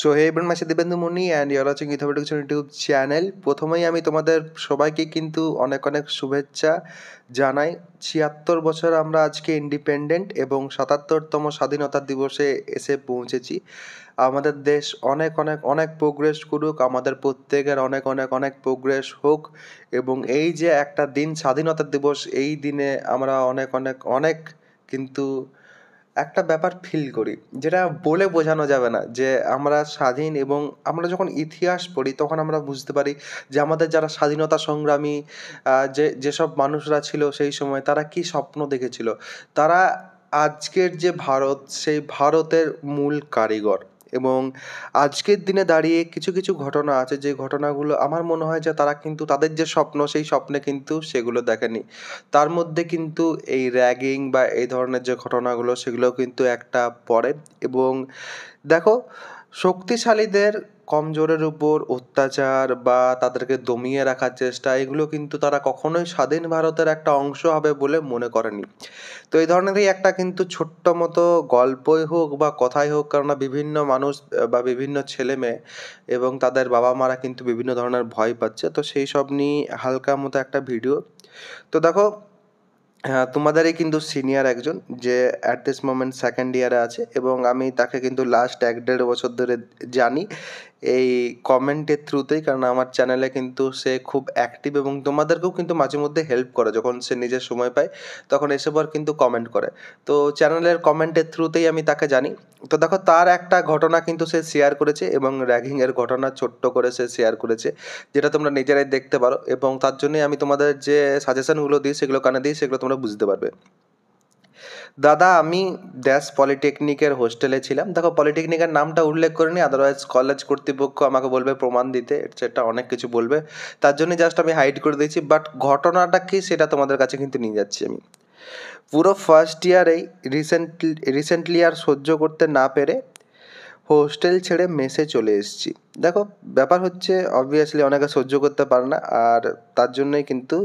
So hey এবার মাসে Debendu Muni and you're watching ইথোমেটিক্স ইউটিউব চ্যানেল প্রথমেই আমি তোমাদের সবাইকে কিন্তু অনেক অনেক শুভেচ্ছা জানাই ছিয়াত্তর বছর আমরা আজকে ইন্ডিপেন্ডেন্ট এবং সাতাত্তরতম স্বাধীনতা দিবসে এসে পৌঁছেছি আমাদের দেশ অনেক অনেক অনেক প্রোগ্রেস করুক আমাদের প্রত্যেকের অনেক অনেক অনেক প্রোগ্রেস হোক এবং এই যে একটা দিন স্বাধীনতা দিবস এই দিনে আমরা অনেক অনেক অনেক কিন্তু একটা ব্যাপার ফিল করি যেটা বলে বোঝানো যাবে না যে আমরা স্বাধীন এবং আমরা যখন ইতিহাস পড়ি তখন আমরা বুঝতে পারি যে আমাদের যারা স্বাধীনতা সংগ্রামী যে যেসব মানুষরা ছিল সেই সময় তারা কি স্বপ্ন দেখেছিল তারা আজকের যে ভারত সেই ভারতের মূল কারিগর এবং আজকের দিনে দাঁড়িয়ে কিছু কিছু ঘটনা আছে যে ঘটনাগুলো আমার মনে হয় যে তারা কিন্তু তাদের যে স্বপ্ন সেই স্বপ্নে কিন্তু সেগুলো দেখেনি তার মধ্যে কিন্তু এই র্যাগিং বা এই ধরনের যে ঘটনাগুলো সেগুলো কিন্তু একটা পড়ে এবং দেখো শক্তিশালীদের কমজোরের উপর অত্যাচার বা তাদেরকে দমিয়ে রাখার চেষ্টা এগুলো কিন্তু তারা কখনোই স্বাধীন ভারতের একটা অংশ হবে বলে মনে করেনি তো এই ধরনেরই একটা কিন্তু ছোট্ট মতো গল্পই হোক বা কথাই হোক কেননা বিভিন্ন মানুষ বা বিভিন্ন ছেলে মেয়ে এবং তাদের বাবা মারা কিন্তু বিভিন্ন ধরনের ভয় পাচ্ছে তো সেই সব নিয়ে হালকা মতো একটা ভিডিও তো দেখো হ্যাঁ তোমাদেরই কিন্তু সিনিয়র একজন যে অ্যাট দিস মোমেন্ট সেকেন্ড ইয়ারে আছে এবং আমি তাকে কিন্তু লাস্ট এক দেড় বছর ধরে জানি এই কমেন্টের থ্রুতেই কারণ আমার চ্যানেলে কিন্তু সে খুব অ্যাক্টিভ এবং তোমাদেরকেও কিন্তু মাঝে মধ্যে হেল্প করে যখন সে নিজের সময় পায় তখন এসে পর কিন্তু কমেন্ট করে তো চ্যানেলের কমেন্টের থ্রুতেই আমি তাকে জানি তো দেখো তার একটা ঘটনা কিন্তু সে শেয়ার করেছে এবং র্যাগিংয়ের ঘটনা ছোট্ট করে সে শেয়ার করেছে যেটা তোমরা নিজেরাই দেখতে পারো এবং তার জন্যই আমি তোমাদের যে সাজেশনগুলো দিই সেগুলো কানে দিই সেগুলো তোমরা বুঝতে পারবে দাদা আমি ড্যাশ পলিটেকনিকের হোস্টেলে ছিলাম দেখো পলিটেকনিকের নামটা উল্লেখ করিনি আদারওয়াইজ কলেজ কর্তৃপক্ষ আমাকে বলবে প্রমাণ দিতে সেটা অনেক কিছু বলবে তার জন্য জাস্ট আমি হাইড করে দিয়েছি বাট ঘটনাটা কি সেটা তোমাদের কাছে কিন্তু নিয়ে যাচ্ছি আমি পুরো ফার্স্ট ইয়ারেই রিসেন্টলি রিসেন্টলি আর সহ্য করতে না পেরে হোস্টেল ছেড়ে মেসে চলে এসেছি দেখো ব্যাপার হচ্ছে অবভিয়াসলি অনেকে সহ্য করতে পারে না আর তার জন্যই কিন্তু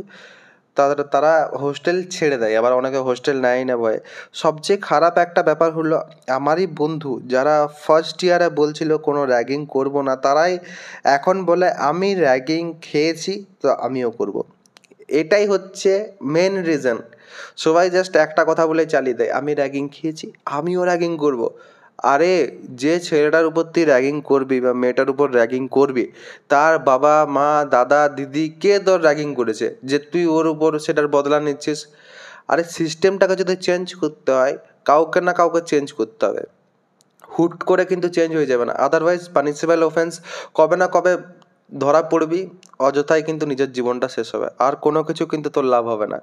তাদের তারা হোস্টেল ছেড়ে দেয় আবার অনেকে হোস্টেল নেয় না ভয়ে সবচেয়ে খারাপ একটা ব্যাপার হলো আমারই বন্ধু যারা ফার্স্ট ইয়ারে বলছিল কোনো র্যাগিং করব না তারাই এখন বলে আমি র্যাগিং খেয়েছি তো আমিও করব। এটাই হচ্ছে মেন রিজন সবাই জাস্ট একটা কথা বলে চালিয়ে দেয় আমি র্যাগিং খেয়েছি আমিও র্যাগিং করবো আরে যে ছেলেটার উপর তুই র্যাগিং করবি বা মেয়েটার উপর র্যাগিং করবি তার বাবা মা দাদা দিদি কে তোর র্যাগিং করেছে যে তুই ওর উপর সেটার বদলা নিচ্ছিস আরে সিস্টেমটাকে যদি চেঞ্জ করতে হয় কাউকে না কাউকে চেঞ্জ করতে হবে হুট করে কিন্তু চেঞ্জ হয়ে যাবে না আদারওয়াইজ পানিসিপাল অফেন্স কবে না কবে ধরা পড়বি অযথায় কিন্তু নিজের জীবনটা শেষ হবে আর কোনো কিছু কিন্তু তোর লাভ হবে না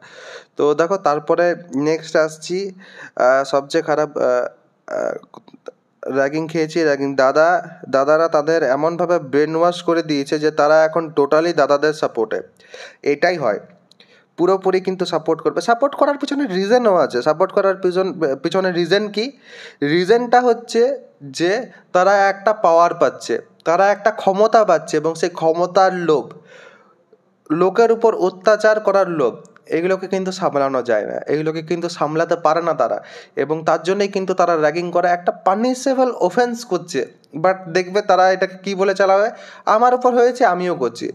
তো দেখো তারপরে নেক্সট আসছি সবচেয়ে খারাপ র্যাগিং খেয়েছি র্যাগিং দাদা দাদারা তাদের এমনভাবে ব্রেন ওয়াশ করে দিয়েছে যে তারা এখন টোটালি দাদাদের সাপোর্টে এটাই হয় পুরোপুরি কিন্তু সাপোর্ট করবে সাপোর্ট করার পিছনে রিজনও আছে সাপোর্ট করার পিছন পিছনে রিজন কি রিজনটা হচ্ছে যে তারা একটা পাওয়ার পাচ্ছে তারা একটা ক্ষমতা পাচ্ছে এবং সেই ক্ষমতার লোভ লোকের উপর অত্যাচার করার লোভ এগুলোকে কিন্তু সামলানো যায় না এগুলোকে কিন্তু সামলাতে পারে না তারা এবং তার জন্যই কিন্তু তারা র্যাগিং করা একটা পানিশেবল অফেন্স করছে বাট দেখবে তারা এটাকে কি বলে চালাবে আমার উপর হয়েছে আমিও করছি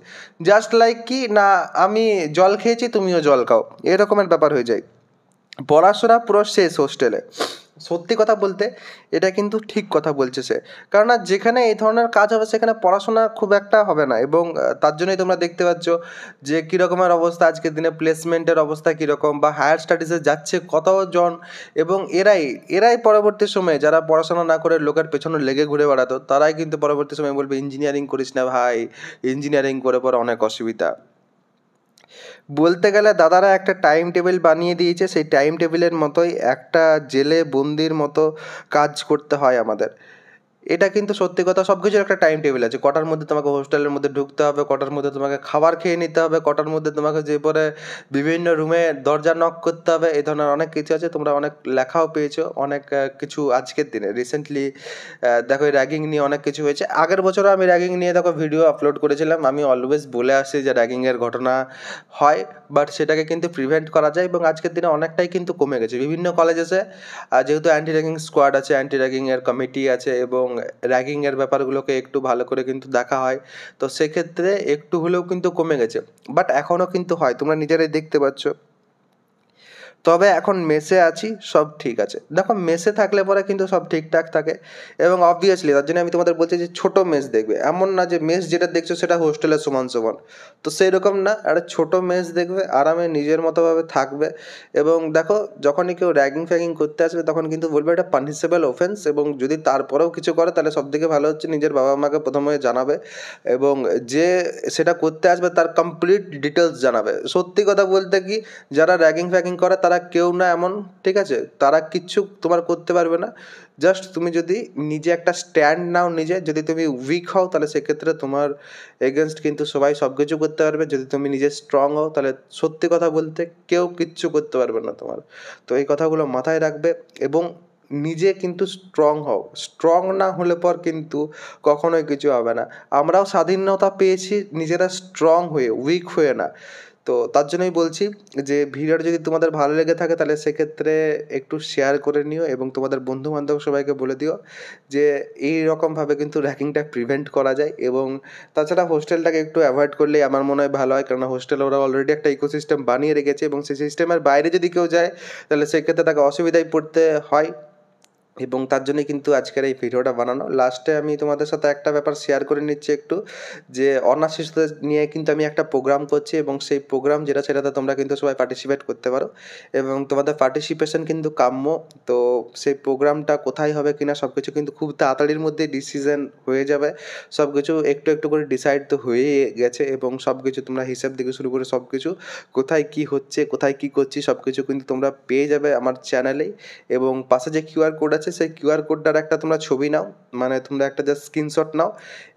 জাস্ট লাইক কি না আমি জল খেয়েছি তুমিও জল খাও এরকমের ব্যাপার হয়ে যায় পড়াশোনা পুরো শেষ হোস্টেলে সত্যি কথা বলতে এটা কিন্তু ঠিক কথা বলছে সে কেননা যেখানে এই ধরনের কাজ হবে সেখানে পড়াশোনা খুব একটা হবে না এবং তার জন্যই তোমরা দেখতে পাচ্ছ যে কীরকমের অবস্থা আজকের দিনে প্লেসমেন্টের অবস্থা কীরকম বা হায়ার স্টাডিজে যাচ্ছে কতজন এবং এরাই এরাই পরবর্তী সময়ে যারা পড়াশোনা না করে লোকের পেছনে লেগে ঘুরে বেড়াতো তারাই কিন্তু পরবর্তী সময়ে বলবে ইঞ্জিনিয়ারিং করিস না ভাই ইঞ্জিনিয়ারিং করে পর অনেক অসুবিধা বলতে গেলে দাদারা একটা টাইম টেবিল বানিয়ে দিয়েছে সেই টাইম টেবিলের মতোই একটা জেলে বন্দির মতো কাজ করতে হয় আমাদের এটা কিন্তু সত্যি কথা সব কিছুর একটা টাইম টেবিল আছে কটার মধ্যে তোমাকে হোস্টেলের মধ্যে ঢুকতে হবে কটার মধ্যে তোমাকে খাবার খেয়ে নিতে হবে কটার মধ্যে তোমাকে যে পরে বিভিন্ন রুমে দরজা নক করতে হবে এই ধরনের অনেক কিছু আছে তোমরা অনেক লেখাও পেয়েছো অনেক কিছু আজকের দিনে রিসেন্টলি দেখো র্যাগিং নিয়ে অনেক কিছু হয়েছে আগের বছরও আমি র্যাগিং নিয়ে দেখো ভিডিও আপলোড করেছিলাম আমি অলওয়েজ বলে আসি যে র্যাগিংয়ের ঘটনা হয় বাট সেটাকে কিন্তু প্রিভেন্ট করা যায় এবং আজকের দিনে অনেকটাই কিন্তু কমে গেছে বিভিন্ন কলেজেসে যেহেতু অ্যান্টি র্যাগিং স্কোয়াড আছে অ্যান্টি র্যাগিংয়ের কমিটি আছে এবং র্যাগিংয়ের ব্যাপারগুলোকে একটু ভালো করে কিন্তু দেখা হয় তো সেক্ষেত্রে একটু হলেও কিন্তু কমে গেছে বাট এখনও কিন্তু হয় তোমরা নিজেরাই দেখতে পাচ্ছ তবে এখন মেসে আছি সব ঠিক আছে দেখো মেসে থাকলে পরে কিন্তু সব ঠিকঠাক থাকে এবং অবভিয়াসলি তার জন্য আমি তোমাদের বলছি যে ছোটো মেস দেখবে এমন না যে মেস যেটা দেখছো সেটা হোস্টেলের সমান সমান তো সেই রকম না একটা ছোটো মেস দেখবে আরামে নিজের মতোভাবে থাকবে এবং দেখো যখনই কেউ র্যাগিং ফ্যাগিং করতে আসবে তখন কিন্তু বলবে এটা পানিসেবল অফেন্স এবং যদি তারপরেও কিছু করে তাহলে সব থেকে ভালো হচ্ছে নিজের বাবা মাকে প্রথমে জানাবে এবং যে সেটা করতে আসবে তার কমপ্লিট ডিটেলস জানাবে সত্যি কথা বলতে কি যারা র্যাগিং ফ্যাগিং করে তারা তারা কেউ না এমন ঠিক আছে তারা কিচ্ছু তোমার করতে পারবে না জাস্ট তুমি যদি নিজে একটা স্ট্যান্ড নাও নিজে যদি তুমি উইক হও তাহলে সেক্ষেত্রে তোমার এগেনস্ট কিন্তু সবাই সব কিছু করতে পারবে যদি তুমি নিজে স্ট্রং হও তাহলে সত্যি কথা বলতে কেউ কিচ্ছু করতে পারবে না তোমার তো এই কথাগুলো মাথায় রাখবে এবং নিজে কিন্তু স্ট্রং হও স্ট্রং না হলে পর কিন্তু কখনোই কিছু হবে না আমরাও স্বাধীনতা পেয়েছি নিজেরা স্ট্রং হয়ে উইক হয়ে না তো তার জন্যই বলছি যে ভিডিওটা যদি তোমাদের ভালো লেগে থাকে তাহলে সেক্ষেত্রে একটু শেয়ার করে নিও এবং তোমাদের বন্ধুবান্ধব সবাইকে বলে দিও যে এই রকমভাবে কিন্তু র্যাকিংটা প্রিভেন্ট করা যায় এবং তাছাড়া হোস্টেলটাকে একটু অ্যাভয়েড করলেই আমার মনে হয় ভালো হয় কারণ হোস্টেল ওরা অলরেডি একটা ইকোসিস্টেম বানিয়ে রেখেছে এবং সেই সিস্টেমের বাইরে যদি কেউ যায় তাহলে সেক্ষেত্রে তাকে অসুবিধায় পড়তে হয় এবং তার জন্যই কিন্তু আজকের এই ভিডিওটা বানানো লাস্টে আমি তোমাদের সাথে একটা ব্যাপার শেয়ার করে নিচ্ছি একটু যে অনার্স শিশুদের নিয়ে কিন্তু আমি একটা প্রোগ্রাম করছি এবং সেই প্রোগ্রাম যেটা সেটাতে তোমরা কিন্তু সবাই পার্টিসিপেট করতে পারো এবং তোমাদের পার্টিসিপেশন কিন্তু কাম্য তো সেই প্রোগ্রামটা কোথায় হবে কিনা সব কিছু কিন্তু খুব তাড়াতাড়ির মধ্যে ডিসিশন হয়ে যাবে সব কিছু একটু একটু করে ডিসাইড তো হয়ে গেছে এবং সব কিছু তোমরা হিসাব থেকে শুরু করে সব কিছু কোথায় কি হচ্ছে কোথায় কি করছি সব কিছু কিন্তু তোমরা পেয়ে যাবে আমার চ্যানেলেই এবং পাশে যে কিউআর কোড আছে আছে সেই কিউআর কোডটার একটা তোমরা ছবি নাও মানে তোমরা একটা জাস্ট স্ক্রিনশট নাও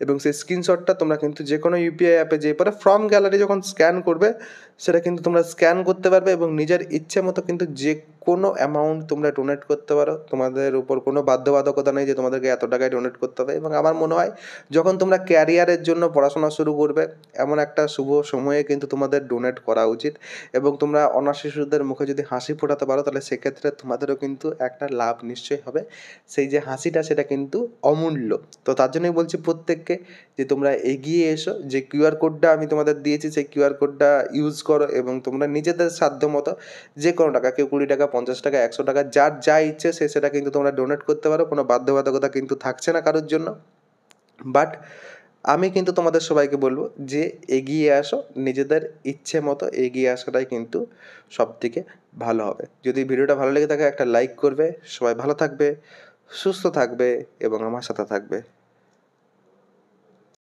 এবং সেই স্ক্রিনশটটা তোমরা কিন্তু যে কোনো ইউপিআই অ্যাপে যেয়ে পরে ফর্ম গ্যালারি যখন স্ক্যান করবে সেটা কিন্তু তোমরা স্ক্যান করতে পারবে এবং নিজের ইচ্ছে মতো কিন্তু যে কোনো অ্যামাউন্ট তোমরা ডোনেট করতে পারো তোমাদের উপর কোনো বাধ্যবাধকতা নেই যে তোমাদেরকে এত টাকায় ডোনেট করতে হবে এবং আমার মনে হয় যখন তোমরা ক্যারিয়ারের জন্য পড়াশোনা শুরু করবে এমন একটা শুভ সময়ে কিন্তু তোমাদের ডোনেট করা উচিত এবং তোমরা অনার্স শিশুদের মুখে যদি হাসি ফোটাতে পারো তাহলে সেক্ষেত্রে তোমাদেরও কিন্তু একটা লাভ নিশ্চয়ই হবে সেই যে হাসিটা সেটা কিন্তু অমূল্য তো তার জন্যই বলছি প্রত্যেককে যে তোমরা এগিয়ে এসো যে কিউআর কোডটা আমি তোমাদের দিয়েছি সেই কিউআর কোডটা ইউজ করো এবং তোমরা নিজেদের সাধ্য মতো যে কোনো টাকা কেউ কুড়ি টাকা পঞ্চাশ টাকা একশো টাকা যার যা ইচ্ছে সে সেটা কিন্তু তোমরা ডোনেট করতে পারো কোনো বাধ্যবাধকতা কিন্তু থাকছে না কারোর জন্য বাট আমি কিন্তু তোমাদের সবাইকে বলবো যে এগিয়ে আসো নিজেদের ইচ্ছে মতো এগিয়ে আসাটাই কিন্তু সব থেকে ভালো হবে যদি ভিডিওটা ভালো লেগে থাকে একটা লাইক করবে সবাই ভালো থাকবে সুস্থ থাকবে এবং আমার সাথে থাকবে